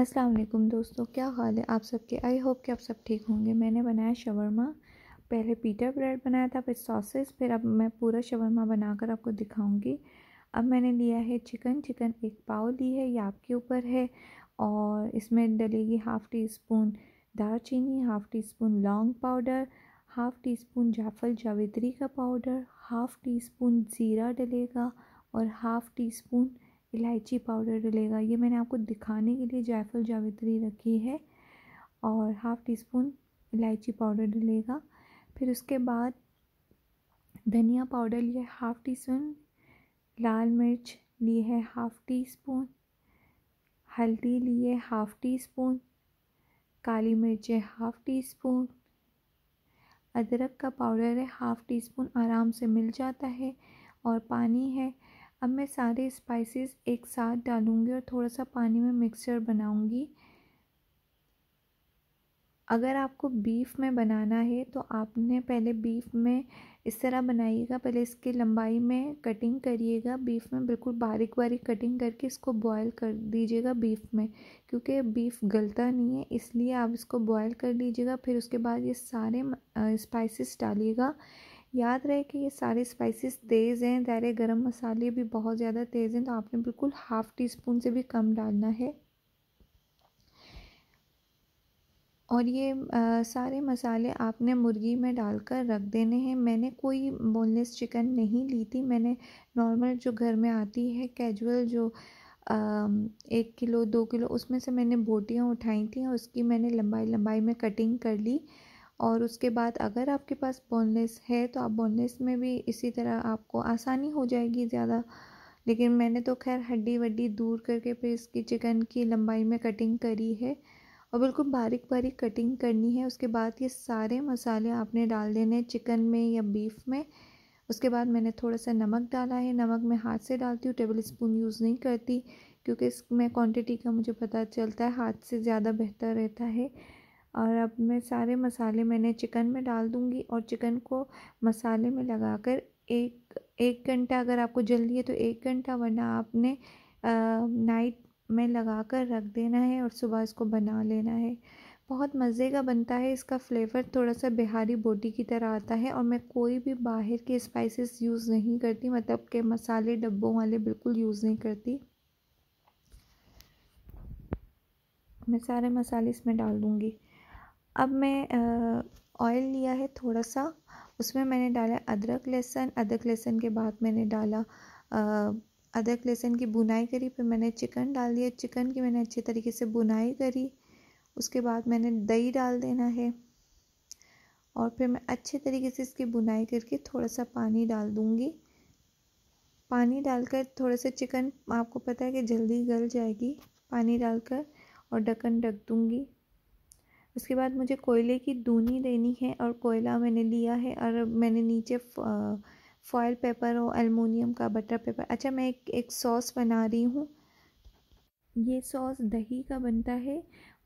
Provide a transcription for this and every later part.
असलकुम दोस्तों क्या हाल है आप सबके आई होप कि आप सब ठीक होंगे मैंने बनाया शवरमा पहले पीटर ब्रेड बनाया था फिर सॉसेस फिर अब मैं पूरा शवरमा बनाकर आपको दिखाऊंगी अब मैंने लिया है चिकन चिकन एक पाव ली है ये आपके ऊपर है और इसमें डलेगी हाफ़ टी स्पून दार चीनी हाफ़ टी स्पून लौंग पाउडर हाफ़ टी स्पून जाफल जावित्री का पाउडर हाफ़ टी स्पून ज़ीरा डलेगा और हाफ़ टी स्पून इलायची पाउडर डलेगा ये मैंने आपको दिखाने के लिए जायफल जावित्री रखी है और हाफ़ टी स्पून इलायची पाउडर डलेगा फिर उसके बाद धनिया पाउडर लिया हाफ़ टी स्पून लाल मिर्च ली है हाफ़ टी स्पून हल्दी लिए हाफ़ टी स्पून काली मिर्चें हाफ़ टी स्पून अदरक का पाउडर है हाफ़ टी स्पून आराम से मिल जाता है और पानी है अब मैं सारे स्पाइसेस एक साथ डालूँगी और थोड़ा सा पानी में मिक्सचर बनाऊँगी अगर आपको बीफ में बनाना है तो आपने पहले बीफ में इस तरह बनाइएगा पहले इसके लंबाई में कटिंग करिएगा बीफ में बिल्कुल बारीक बारीक कटिंग करके इसको बॉयल कर दीजिएगा बीफ में क्योंकि बीफ गलता नहीं है इसलिए आप इसको बॉयल कर लीजिएगा फिर उसके बाद ये सारे स्पाइसेस डालिएगा याद रहे कि ये सारे स्पाइसेस तेज़ हैं दायरे गरम मसाले भी बहुत ज़्यादा तेज़ हैं तो आपने बिल्कुल हाफ़ टी स्पून से भी कम डालना है और ये आ, सारे मसाले आपने मुर्गी में डालकर रख देने हैं मैंने कोई बोनलेस चिकन नहीं ली थी मैंने नॉर्मल जो घर में आती है कैजुअल जो आ, एक किलो दो किलो उसमें से मैंने बोटियाँ उठाई थी और उसकी मैंने लंबाई लंबाई में कटिंग कर ली और उसके बाद अगर आपके पास बोनलेस है तो आप बोनलेस में भी इसी तरह आपको आसानी हो जाएगी ज़्यादा लेकिन मैंने तो खैर हड्डी वड्डी दूर करके फिर इसकी चिकन की लंबाई में कटिंग करी है और बिल्कुल बारीक बारीक कटिंग करनी है उसके बाद ये सारे मसाले आपने डाल देने चिकन में या बीफ में उसके बाद मैंने थोड़ा सा नमक डाला है नमक मैं हाथ से डालती हूँ टेबल स्पून यूज़ नहीं करती क्योंकि इसमें क्वांटिटी का मुझे पता चलता है हाथ से ज़्यादा बेहतर रहता है और अब मैं सारे मसाले मैंने चिकन में डाल दूँगी और चिकन को मसाले में लगा कर एक एक घंटा अगर आपको जल्दी है तो एक घंटा वरना आपने नाइट में लगा कर रख देना है और सुबह इसको बना लेना है बहुत मज़े का बनता है इसका फ्लेवर थोड़ा सा बिहारी बोटी की तरह आता है और मैं कोई भी बाहर के स्पाइसेस यूज़ नहीं करती मतलब के मसाले डब्बों वाले बिल्कुल यूज़ नहीं करती मैं सारे मसाले इसमें डाल दूँगी अब मैं ऑयल लिया है थोड़ा सा उसमें मैंने डाला अदरक लहसुन अदरक लहसुन के बाद मैंने डाला अदरक लहसुन की बुनाई करी फिर मैंने चिकन डाल दिया चिकन की मैंने अच्छे तरीके से बुनाई करी उसके बाद मैंने दही डाल देना है और फिर मैं अच्छे तरीके से इसकी बुनाई करके थोड़ा सा पानी डाल दूँगी पानी डालकर थोड़ा सा चिकन आपको पता है कि जल्दी गल जाएगी पानी डालकर और ढक्कन ढक दूँगी उसके बाद मुझे कोयले की दूनी लेनी है और कोयला मैंने लिया है और मैंने नीचे फॉयल पेपर और एलमिनियम का बटर पेपर अच्छा मैं एक एक सॉस बना रही हूँ ये सॉस दही का बनता है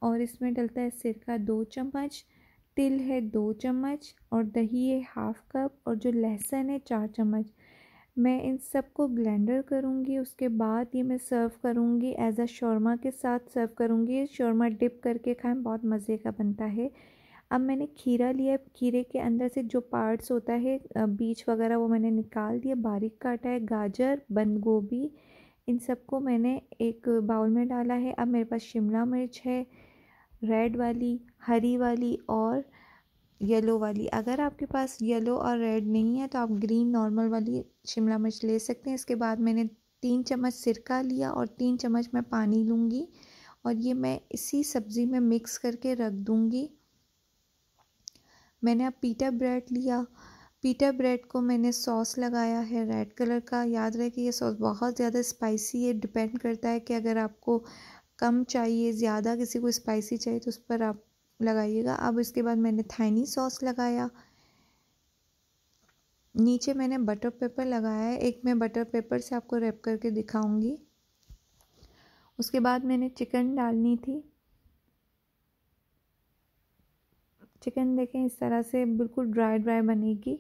और इसमें डलता है सिरका दो चम्मच तिल है दो चम्मच और दही है हाफ कप और जो लहसुन है चार चम्मच मैं इन सब को ब्लेंडर करूँगी उसके बाद ये मैं सर्व करूँगी एज़ अ शौरमा के साथ सर्व करूँगी शौरमा डिप करके खाएं बहुत मज़े का बनता है अब मैंने खीरा लिया खीरे के अंदर से जो पार्ट्स होता है बीज वगैरह वो मैंने निकाल दिया बारीक काटा है गाजर बंद गोभी इन सबको मैंने एक बाउल में डाला है अब मेरे पास शिमला मिर्च है रेड वाली हरी वाली और येलो वाली अगर आपके पास येलो और रेड नहीं है तो आप ग्रीन नॉर्मल वाली शिमला मिर्च ले सकते हैं इसके बाद मैंने तीन चम्मच सिरका लिया और तीन चम्मच मैं पानी लूँगी और ये मैं इसी सब्ज़ी में मिक्स करके रख दूँगी मैंने अब पीटा ब्रेड लिया पीटा ब्रेड को मैंने सॉस लगाया है रेड कलर का याद रहे कि ये सॉस बहुत ज़्यादा स्पाइसी है डिपेंड करता है कि अगर आपको कम चाहिए ज़्यादा किसी को स्पाइसी चाहिए तो उस पर आप लगाइएगा अब इसके बाद मैंने थाइनी सॉस लगाया नीचे मैंने बटर पेपर लगाया है एक मैं बटर पेपर से आपको रैप करके दिखाऊंगी उसके बाद मैंने चिकन डालनी थी चिकन देखें इस तरह से बिल्कुल ड्राई ड्राई बनेगी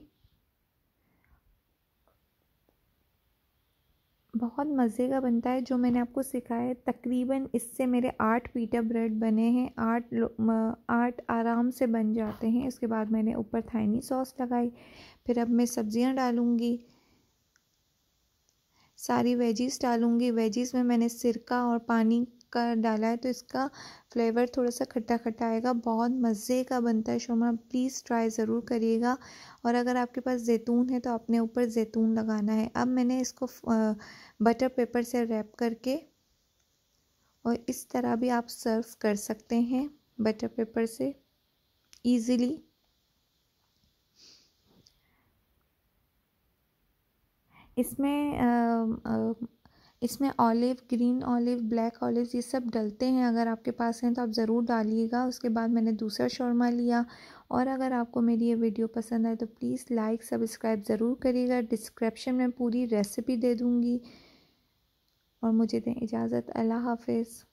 मज़े का बनता है जो मैंने आपको सिखाया है तकरीबन इससे मेरे आठ पीटा ब्रेड बने हैं आठ आठ आराम से बन जाते हैं इसके बाद मैंने ऊपर थाइनी सॉस लगाई फिर अब मैं सब्ज़ियाँ डालूँगी सारी वेजीज़ डालूँगी वेजीज़ में मैंने सिरका और पानी कर डाला है तो इसका फ्लेवर थोड़ा सा खट्टा खट्टा आएगा बहुत मज़े का बनता है शोरमा प्लीज़ ट्राई ज़रूर करिएगा और अगर आपके पास जैतून है तो आपने ऊपर जैतून लगाना है अब मैंने इसको बटर पेपर से रैप करके और इस तरह भी आप सर्व कर सकते हैं बटर पेपर से ईज़िली इसमें इसमें olive green olive black olive ये सब डलते हैं अगर आपके पास हैं तो आप ज़रूर डालिएगा उसके बाद मैंने दूसरा शौरमा लिया और अगर आपको मेरी ये वीडियो पसंद आए तो प्लीज़ लाइक सब्सक्राइब ज़रूर करिएगा डिस्क्रिप्शन में पूरी रेसिपी दे दूँगी और मुझे दें इजाज़त अल्लाह हाफिज़